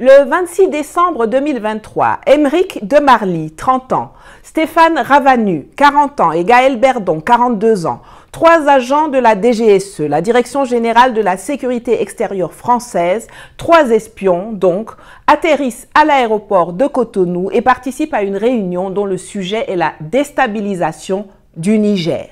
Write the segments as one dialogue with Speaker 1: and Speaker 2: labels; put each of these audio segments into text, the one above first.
Speaker 1: Le 26 décembre 2023, Emeric Demarly, 30 ans, Stéphane Ravanu, 40 ans et Gaël Berdon, 42 ans, trois agents de la DGSE, la Direction générale de la sécurité extérieure française, trois espions donc, atterrissent à l'aéroport de Cotonou et participent à une réunion dont le sujet est la déstabilisation du Niger.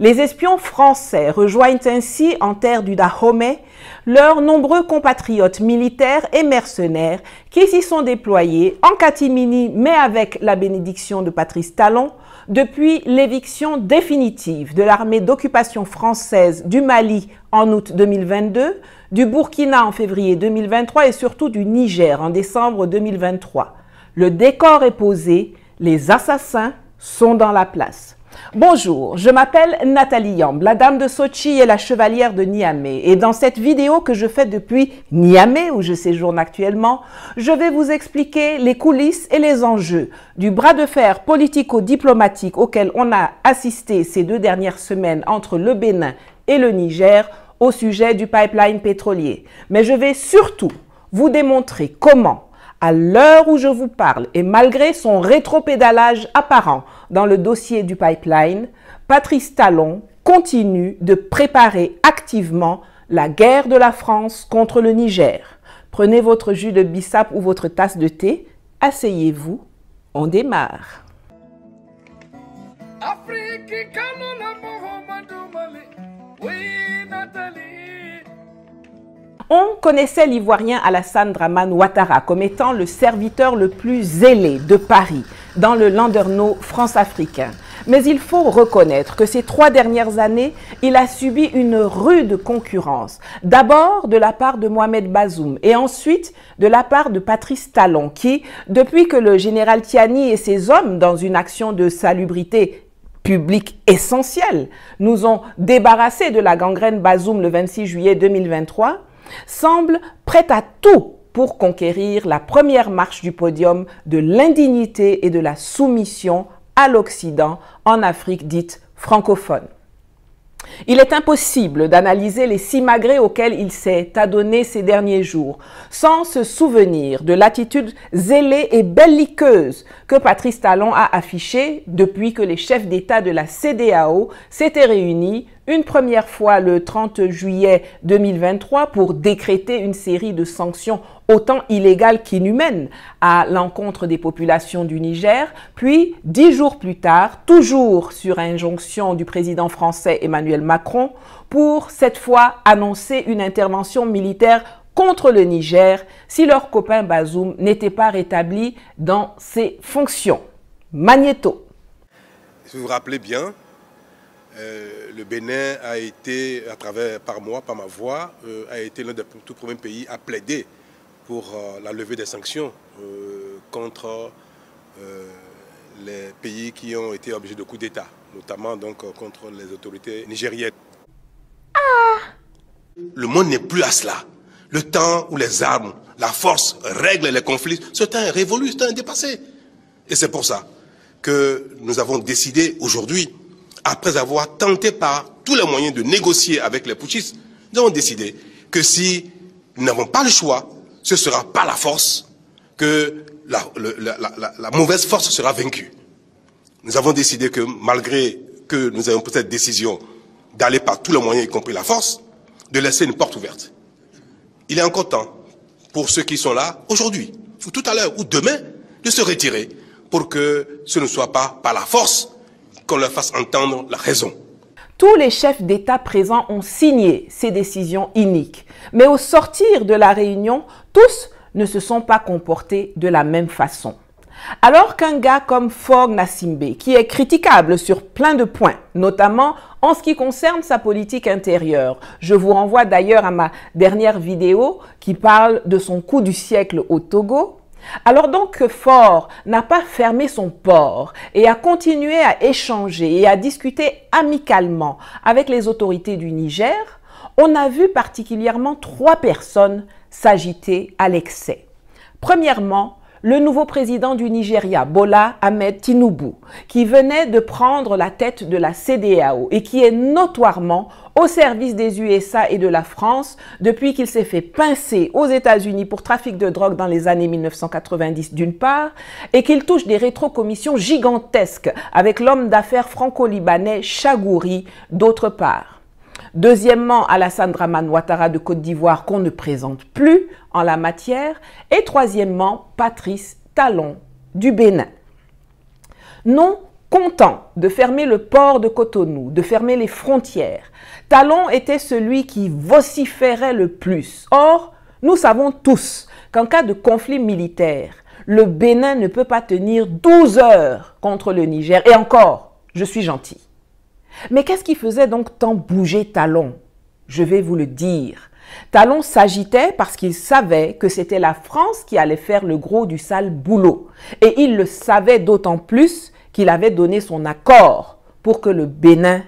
Speaker 1: Les espions français rejoignent ainsi en terre du Dahomey leurs nombreux compatriotes militaires et mercenaires qui s'y sont déployés en catimini mais avec la bénédiction de Patrice Talon depuis l'éviction définitive de l'armée d'occupation française du Mali en août 2022, du Burkina en février 2023 et surtout du Niger en décembre 2023. Le décor est posé, les assassins sont dans la place. Bonjour, je m'appelle Nathalie Yamb, la dame de Sochi et la chevalière de Niamey. Et dans cette vidéo que je fais depuis Niamey, où je séjourne actuellement, je vais vous expliquer les coulisses et les enjeux du bras de fer politico-diplomatique auquel on a assisté ces deux dernières semaines entre le Bénin et le Niger au sujet du pipeline pétrolier. Mais je vais surtout vous démontrer comment à l'heure où je vous parle, et malgré son rétropédalage apparent dans le dossier du pipeline, Patrice Talon continue de préparer activement la guerre de la France contre le Niger. Prenez votre jus de bissap ou votre tasse de thé, asseyez-vous, on démarre. On connaissait l'Ivoirien Alassane Draman Ouattara comme étant le serviteur le plus zélé de Paris dans le landerneau france-africain. Mais il faut reconnaître que ces trois dernières années, il a subi une rude concurrence. D'abord de la part de Mohamed Bazoum et ensuite de la part de Patrice Talon qui, depuis que le général Tiani et ses hommes, dans une action de salubrité publique essentielle, nous ont débarrassés de la gangrène Bazoum le 26 juillet 2023, semble prêt à tout pour conquérir la première marche du podium de l'indignité et de la soumission à l'Occident en Afrique dite francophone. Il est impossible d'analyser les simagrées auxquels il s'est adonné ces derniers jours sans se souvenir de l'attitude zélée et belliqueuse que Patrice Talon a affichée depuis que les chefs d'État de la CDAO s'étaient réunis une première fois le 30 juillet 2023 pour décréter une série de sanctions autant illégales qu'inhumaines à l'encontre des populations du Niger, puis dix jours plus tard, toujours sur injonction du président français Emmanuel Macron, pour cette fois annoncer une intervention militaire contre le Niger si leur copain Bazoum n'était pas rétabli dans ses fonctions. Magneto. Si
Speaker 2: vous vous rappelez bien, euh, le Bénin a été, à travers par moi, par ma voix, euh, a été l'un des tout premiers pays à plaider pour euh, la levée des sanctions contre les pays qui ont été obligés de coups d'État, notamment donc contre les autorités nigériennes. Ah! Le monde n'est plus à cela. Le temps où les armes, la force règlent les conflits, ce temps est révolu, ce temps dépassé. Et c'est pour ça que nous avons décidé aujourd'hui après avoir tenté par tous les moyens de négocier avec les putschistes, nous avons décidé que si nous n'avons pas le choix, ce sera pas la force que la, mauvaise force sera vaincue. Nous avons décidé que malgré que nous ayons pris cette décision d'aller par tous les moyens, y compris la force, de laisser une porte ouverte. Il est encore temps pour ceux qui sont là aujourd'hui, ou tout à l'heure, ou demain, de se retirer pour que ce ne soit pas par la force qu'on leur fasse entendre la raison.
Speaker 1: Tous les chefs d'État présents ont signé ces décisions iniques. Mais au sortir de la réunion, tous ne se sont pas comportés de la même façon. Alors qu'un gars comme Fogg Nassimbe, qui est critiquable sur plein de points, notamment en ce qui concerne sa politique intérieure, je vous renvoie d'ailleurs à ma dernière vidéo qui parle de son coup du siècle au Togo, alors donc Fort n'a pas fermé son port et a continué à échanger et à discuter amicalement avec les autorités du Niger. On a vu particulièrement trois personnes s'agiter à l'excès. Premièrement, le nouveau président du Nigeria, Bola Ahmed Tinubu, qui venait de prendre la tête de la CDAO et qui est notoirement au service des USA et de la France depuis qu'il s'est fait pincer aux États-Unis pour trafic de drogue dans les années 1990 d'une part, et qu'il touche des rétrocommissions gigantesques avec l'homme d'affaires franco-libanais Chagouri d'autre part. Deuxièmement, Alassane Draman Ouattara de Côte d'Ivoire qu'on ne présente plus en la matière. Et troisièmement, Patrice Talon du Bénin. Non content de fermer le port de Cotonou, de fermer les frontières, Talon était celui qui vociférait le plus. Or, nous savons tous qu'en cas de conflit militaire, le Bénin ne peut pas tenir 12 heures contre le Niger. Et encore, je suis gentil. Mais qu'est-ce qui faisait donc tant bouger Talon Je vais vous le dire. Talon s'agitait parce qu'il savait que c'était la France qui allait faire le gros du sale boulot. Et il le savait d'autant plus qu'il avait donné son accord pour que le Bénin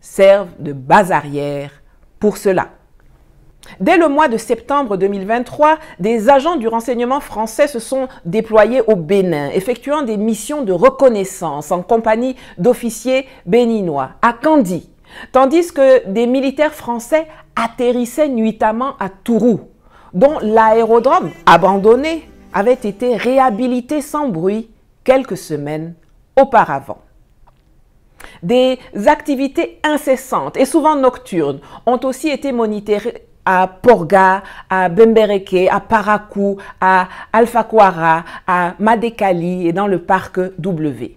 Speaker 1: serve de base arrière pour cela. Dès le mois de septembre 2023, des agents du renseignement français se sont déployés au Bénin, effectuant des missions de reconnaissance en compagnie d'officiers béninois à Candie, tandis que des militaires français atterrissaient nuitamment à Tourou, dont l'aérodrome, abandonné, avait été réhabilité sans bruit quelques semaines auparavant. Des activités incessantes et souvent nocturnes ont aussi été monitorées à Porga, à Bembereke, à Paracou, à Alpha à Madekali et dans le parc W.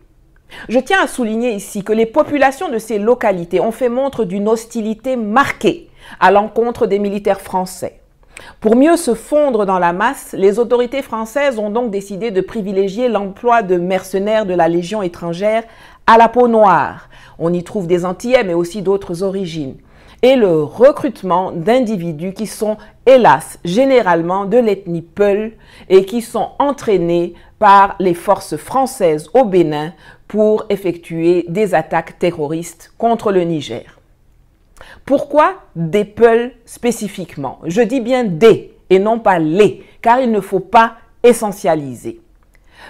Speaker 1: Je tiens à souligner ici que les populations de ces localités ont fait montre d'une hostilité marquée à l'encontre des militaires français. Pour mieux se fondre dans la masse, les autorités françaises ont donc décidé de privilégier l'emploi de mercenaires de la Légion étrangère à la peau noire. On y trouve des Antillais mais aussi d'autres origines et le recrutement d'individus qui sont, hélas, généralement de l'ethnie Peul et qui sont entraînés par les forces françaises au Bénin pour effectuer des attaques terroristes contre le Niger. Pourquoi des Peuls spécifiquement Je dis bien des et non pas les, car il ne faut pas essentialiser.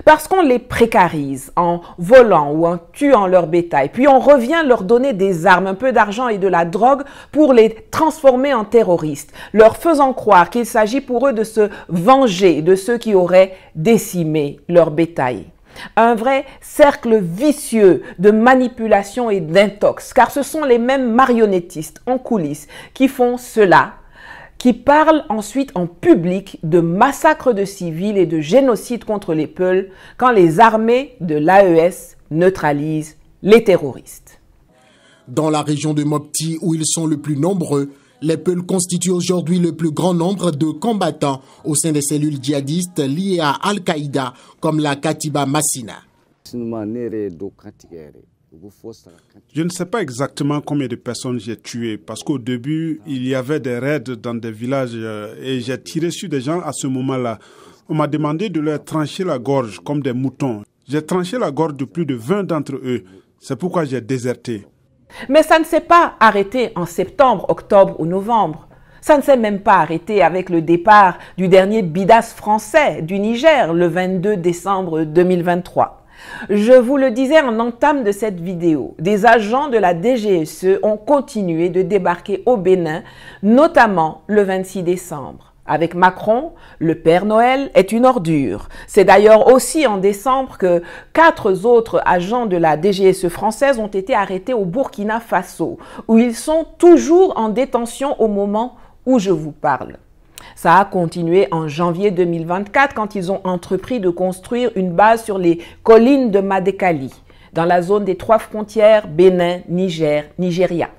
Speaker 1: Parce qu'on les précarise en volant ou en tuant leur bétail, puis on revient leur donner des armes, un peu d'argent et de la drogue pour les transformer en terroristes, leur faisant croire qu'il s'agit pour eux de se venger de ceux qui auraient décimé leur bétail. Un vrai cercle vicieux de manipulation et d'intox, car ce sont les mêmes marionnettistes en coulisses qui font cela qui parle ensuite en public de massacres de civils et de génocide contre les Peuls quand les armées de l'AES neutralisent les terroristes.
Speaker 2: Dans la région de Mopti, où ils sont le plus nombreux, les Peuls constituent aujourd'hui le plus grand nombre de combattants au sein des cellules djihadistes liées à Al-Qaïda, comme la Katiba Massina. Je ne sais pas exactement combien de personnes j'ai tuées parce qu'au début, il y avait des raids dans des villages euh, et j'ai tiré sur des gens à ce moment-là. On m'a demandé de leur trancher la gorge comme des moutons. J'ai tranché la gorge de plus de 20 d'entre eux. C'est pourquoi j'ai déserté.
Speaker 1: Mais ça ne s'est pas arrêté en septembre, octobre ou novembre. Ça ne s'est même pas arrêté avec le départ du dernier bidas français du Niger le 22 décembre 2023. Je vous le disais en entame de cette vidéo, des agents de la DGSE ont continué de débarquer au Bénin, notamment le 26 décembre. Avec Macron, le Père Noël est une ordure. C'est d'ailleurs aussi en décembre que quatre autres agents de la DGSE française ont été arrêtés au Burkina Faso, où ils sont toujours en détention au moment où je vous parle. Ça a continué en janvier 2024 quand ils ont entrepris de construire une base sur les collines de Madekali, dans la zone des trois frontières Bénin, Niger, Nigeria.